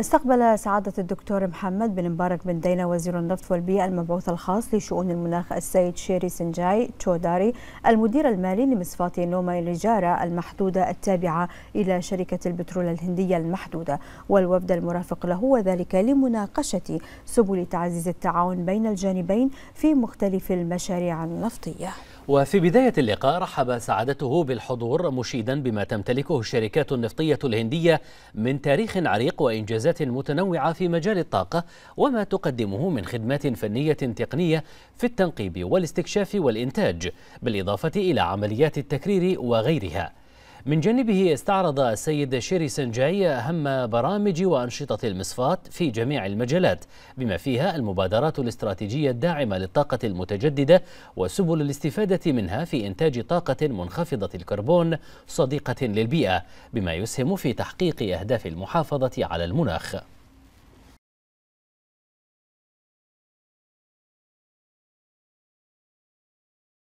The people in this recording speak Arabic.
استقبل سعادة الدكتور محمد بن مبارك بن دينا وزير النفط والبيئة المبعوث الخاص لشؤون المناخ السيد شيري سنجاي تشوداري المدير المالي لمصفاة نوما الإجارة المحدودة التابعة إلى شركة البترول الهندية المحدودة والوفد المرافق له وذلك لمناقشة سبل تعزيز التعاون بين الجانبين في مختلف المشاريع النفطية وفي بداية اللقاء رحب سعادته بالحضور مشيدا بما تمتلكه الشركات النفطية الهندية من تاريخ عريق وإنجازات متنوعة في مجال الطاقة وما تقدمه من خدمات فنية تقنية في التنقيب والاستكشاف والإنتاج بالإضافة إلى عمليات التكرير وغيرها من جانبه استعرض السيد شيري سنجاي أهم برامج وأنشطة المصفات في جميع المجالات بما فيها المبادرات الاستراتيجية الداعمة للطاقة المتجددة وسبل الاستفادة منها في إنتاج طاقة منخفضة الكربون صديقة للبيئة بما يسهم في تحقيق أهداف المحافظة على المناخ